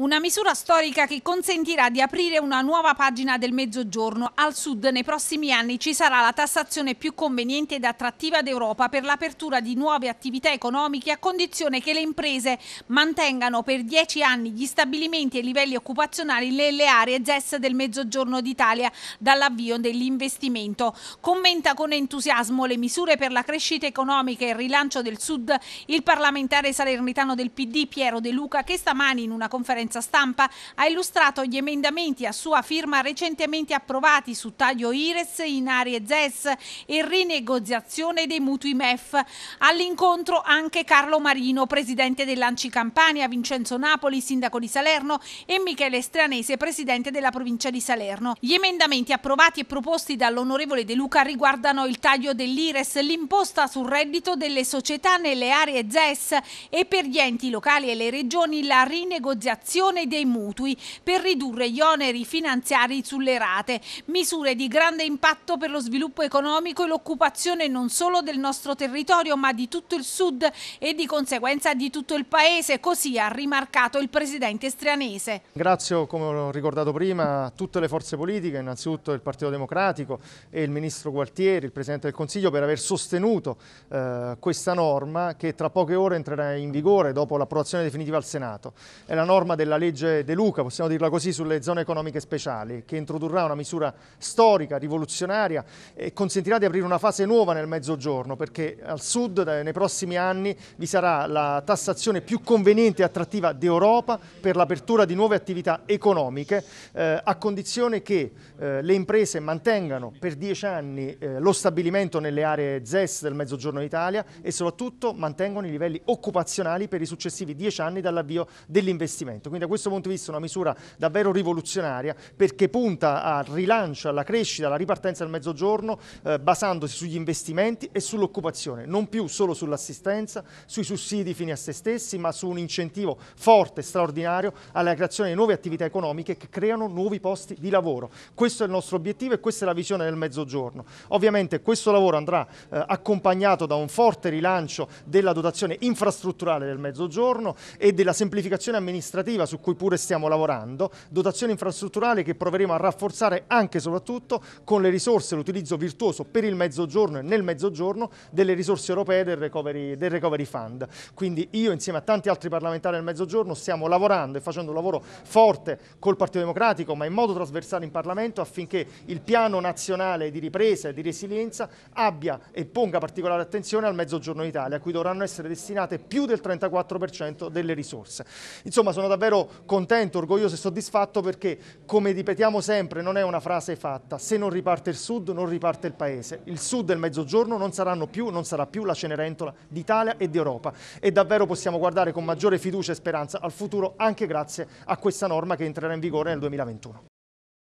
Una misura storica che consentirà di aprire una nuova pagina del mezzogiorno. Al sud nei prossimi anni ci sarà la tassazione più conveniente ed attrattiva d'Europa per l'apertura di nuove attività economiche a condizione che le imprese mantengano per dieci anni gli stabilimenti e livelli occupazionali nelle aree ZES del mezzogiorno d'Italia dall'avvio dell'investimento. Commenta con entusiasmo le misure per la crescita economica e il rilancio del sud il parlamentare salernitano del PD Piero De Luca che stamani in una conferenza conferenza stampa ha illustrato gli emendamenti a sua firma recentemente approvati su taglio IRES in aree ZES e rinegoziazione dei mutui MEF. All'incontro anche Carlo Marino, presidente dell'Anci Campania, Vincenzo Napoli, sindaco di Salerno e Michele Stranese, presidente della provincia di Salerno. Gli emendamenti approvati e proposti dall'onorevole De Luca riguardano il taglio dell'IRES, l'imposta sul reddito delle società nelle aree ZES e per gli enti locali e le regioni la rinegoziazione riduzione dei mutui per ridurre gli oneri finanziari sulle rate, misure di grande impatto per lo sviluppo economico e l'occupazione non solo del nostro territorio ma di tutto il sud e di conseguenza di tutto il paese, così ha rimarcato il presidente strianese. Ringrazio, come ho ricordato prima, tutte le forze politiche, innanzitutto il Partito Democratico e il Ministro Gualtieri, il Presidente del Consiglio, per aver sostenuto eh, questa norma che tra poche ore entrerà in vigore dopo l'approvazione definitiva al Senato. È la norma della della legge De Luca, possiamo dirla così, sulle zone economiche speciali, che introdurrà una misura storica, rivoluzionaria e consentirà di aprire una fase nuova nel mezzogiorno, perché al sud nei prossimi anni vi sarà la tassazione più conveniente e attrattiva d'Europa per l'apertura di nuove attività economiche, eh, a condizione che eh, le imprese mantengano per dieci anni eh, lo stabilimento nelle aree ZES del mezzogiorno d'Italia e soprattutto mantengono i livelli occupazionali per i successivi dieci anni dall'avvio dell'investimento. Quindi da questo punto di vista è una misura davvero rivoluzionaria perché punta al rilancio, alla crescita, alla ripartenza del mezzogiorno eh, basandosi sugli investimenti e sull'occupazione, non più solo sull'assistenza, sui sussidi fini a se stessi, ma su un incentivo forte, straordinario alla creazione di nuove attività economiche che creano nuovi posti di lavoro. Questo è il nostro obiettivo e questa è la visione del mezzogiorno. Ovviamente questo lavoro andrà eh, accompagnato da un forte rilancio della dotazione infrastrutturale del mezzogiorno e della semplificazione amministrativa complessiva su cui pure stiamo lavorando, dotazione infrastrutturale che proveremo a rafforzare anche e soprattutto con le risorse, l'utilizzo virtuoso per il mezzogiorno e nel mezzogiorno delle risorse europee del recovery, del recovery fund. Quindi io insieme a tanti altri parlamentari del mezzogiorno stiamo lavorando e facendo un lavoro forte col Partito Democratico ma in modo trasversale in Parlamento affinché il piano nazionale di ripresa e di resilienza abbia e ponga particolare attenzione al mezzogiorno d'Italia a cui dovranno essere destinate più del 34% delle risorse. Insomma sono davvero davvero contento, orgoglioso e soddisfatto perché, come ripetiamo sempre, non è una frase fatta, se non riparte il Sud non riparte il Paese. Il Sud e il Mezzogiorno non saranno più, non sarà più la Cenerentola d'Italia e d'Europa e davvero possiamo guardare con maggiore fiducia e speranza al futuro anche grazie a questa norma che entrerà in vigore nel 2021.